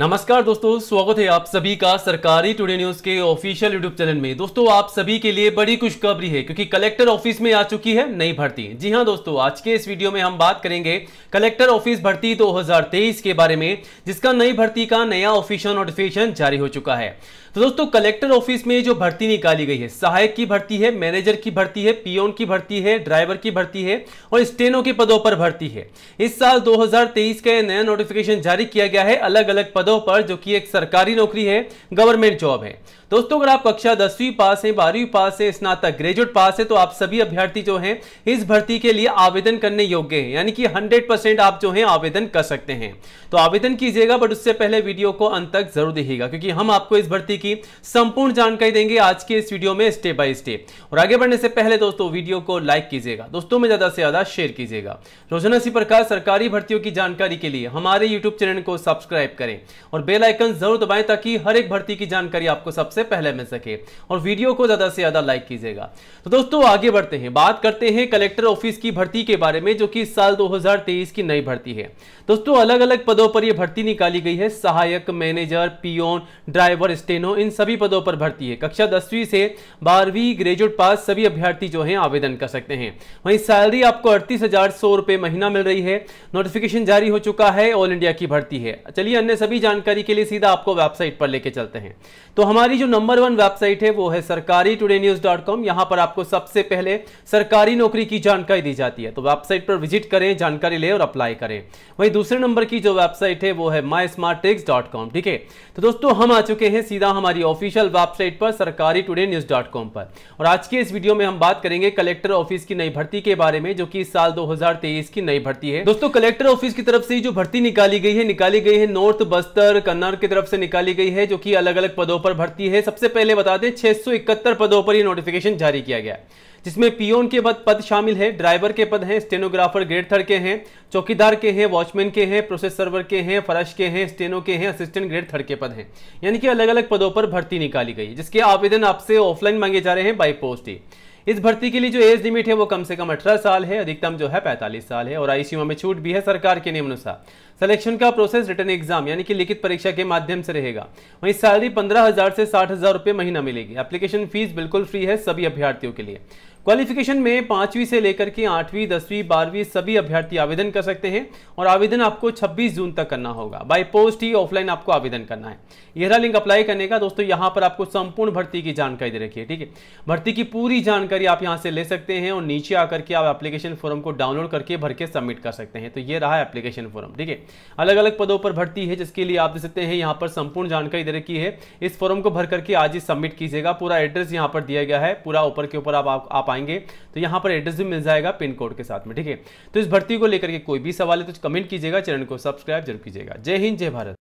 नमस्कार दोस्तों स्वागत है आप सभी का सरकारी टुडे न्यूज के ऑफिशियल यूट्यूब चैनल में दोस्तों आप सभी के लिए बड़ी खुशखबरी है क्योंकि कलेक्टर ऑफिस में आ चुकी है नई भर्ती जी हां दोस्तों आज के इस वीडियो में हम बात करेंगे कलेक्टर ऑफिस भर्ती 2023 के बारे में जिसका नई भर्ती का नया ऑफिशियल नोटिफिकेशन जारी हो चुका है तो दोस्तों कलेक्टर ऑफिस में जो भर्ती निकाली गई है सहायक की भर्ती है मैनेजर की भर्ती है पीओन की भर्ती है ड्राइवर की भर्ती है और स्टेनो के पदों पर भर्ती है इस साल 2023 का नया नोटिफिकेशन जारी किया गया है अलग अलग पदों पदों पर जो कि एक सरकारी नौकरी है गवर्नमेंट जॉब है दोस्तों अगर आप कक्षा दसवीं पास है बारहवीं पास है स्नातक ग्रेजुएट पास है तो आप सभी अभ्यर्थी जो हैं इस भर्ती के लिए आवेदन करने योग्य हैं यानी कि 100 परसेंट आप जो हैं आवेदन कर सकते हैं तो आवेदन कीजिएगा बट उससे पहले वीडियो को अंत तक जरूर देखिएगा क्योंकि हम आपको इस भर्ती की संपूर्ण जानकारी देंगे आज के इस वीडियो में स्टेप बाय स्टेप और आगे बढ़ने से पहले दोस्तों वीडियो को लाइक कीजिएगा दोस्तों में ज्यादा से ज्यादा शेयर कीजिएगा रोजाना इसी प्रकार सरकारी भर्तियों की जानकारी के लिए हमारे यूट्यूब चैनल को सब्सक्राइब करें और बेल आइकन जरूर दबाएं ताकि हर एक भर्ती की जानकारी आपको सबसे पहले मिल सके और वीडियो को ज्यादा से ज्यादा लाइक कीजिएगा तो दोस्तों आगे बढ़ते हैं बात करते हैं कलेक्टर ऑफिस की भर्ती के बारे में जो कि इस साल 2023 की नई भर्ती है दोस्तों अलग अलग पदों पर यह भर्ती निकाली गई है सहायक मैनेजर पियोन ड्राइवर स्टेनो इन सभी पदों पर भर्ती है कक्षा दसवीं से बारहवीं ग्रेजुएट पास सभी अभ्यर्थी जो है आवेदन कर सकते हैं वहीं सैलरी आपको अड़तीस हजार सौ रुपए महीना मिल रही है नोटिफिकेशन जारी हो चुका है ऑल इंडिया की भर्ती है चलिए अन्य सभी भी जानकारी के लिए सीधा आपको वेबसाइट पर लेके चलते हैं तो हमारी जो नंबर वन वेबसाइट है वो है सरकारी टूडे न्यूज डॉट कॉम यहां पर आपको सबसे पहले सरकारी नौकरी की जानकारी दी जाती है तो वेबसाइट पर विजिट करें जानकारी लें और अप्लाई करें वहीं दूसरे नंबर की जो वेबसाइट है वो है my smart techs dot com ठीक है तो दोस्तों हम आ चुके हैं सीधा हमारी ऑफिशियल वेबसाइट पर सरकारी टूडे न्यूज डॉट कॉम पर और आज के इस वीडियो में हम बात करेंगे कलेक्टर ऑफिस की नई भर्ती के बारे में जो कि इस साल 2023 की नई भर्ती है दोस्तों कलेक्टर ऑफिस की तरफ से जो भर्ती निकाली गई है निकाली गई है नॉर्थ बस बस्तर कन्नड़ की तरफ से निकाली गई है जो कि अलग अलग पदों पर भर्ती है सबसे पहले बता दें छह पदों पर यह नोटिफिकेशन जारी किया गया जिसमें पीओन के पद पद शामिल है ड्राइवर के पद हैं स्टेनोग्राफर ग्रेड थर्ड के हैं चौकीदार के हैं वॉचमैन के हैं प्रोसेस सर्वर के हैं फरश के हैं स्टेनो के हैं असिस्टेंट ग्रेड थर्ड के पद हैं यानी कि अलग अलग पदों पर भर्ती निकाली गई जिसके आवेदन आपसे ऑफलाइन मांगे जा रहे हैं बाई पोस्ट ही इस भर्ती के लिए जो एज लिमिट है वो कम से कम अठारह साल है अधिकतम जो है पैंतालीस साल है और आई में छूट भी है सरकार के नियमानुसार सिलेक्शन का प्रोसेस रिटर्न एग्जाम यानी कि लिखित परीक्षा के माध्यम से रहेगा वहीं सैलरी पंद्रह हजार से साठ हजार रुपये महीना मिलेगी एप्लीकेशन फीस बिल्कुल फ्री है सभी अभ्यर्थियों के लिए क्वालिफिकेशन में पांचवी से लेकर के आठवीं दसवीं बारहवीं सभी अभ्यर्थी आवेदन कर सकते हैं और आवेदन आपको 26 जून तक करना होगा बाय पोस्ट ही ऑफलाइन आपको आवेदन करना है यह लिंक अप्लाई करने का दोस्तों यहाँ पर आपको संपूर्ण भर्ती की जानकारी दे रखी है ठीक है भर्ती की पूरी जानकारी आप यहां से ले सकते हैं और नीचे आकर के आप एप्लीकेशन फॉर्म को डाउनलोड करके भर के सबमिट कर सकते हैं तो ये रहा एप्लीकेशन फॉर्म ठीक है अलग अलग पदों पर भर्ती है जिसके लिए आप दे सकते हैं यहाँ पर संपूर्ण जानकारी दे रखी है इस फॉर्म को भर करके आज ही सबमिट कीजिएगा पूरा एड्रेस यहाँ पर दिया गया है पूरा ऊपर के ऊपर आप, आप, आप पाएंगे तो यहां पर एड्रेस भी मिल जाएगा पिन कोड के साथ में ठीक है तो इस भर्ती को लेकर के कोई भी सवाल है तो कमेंट कीजिएगा चैनल को सब्सक्राइब जरूर कीजिएगा जय हिंद जय भारत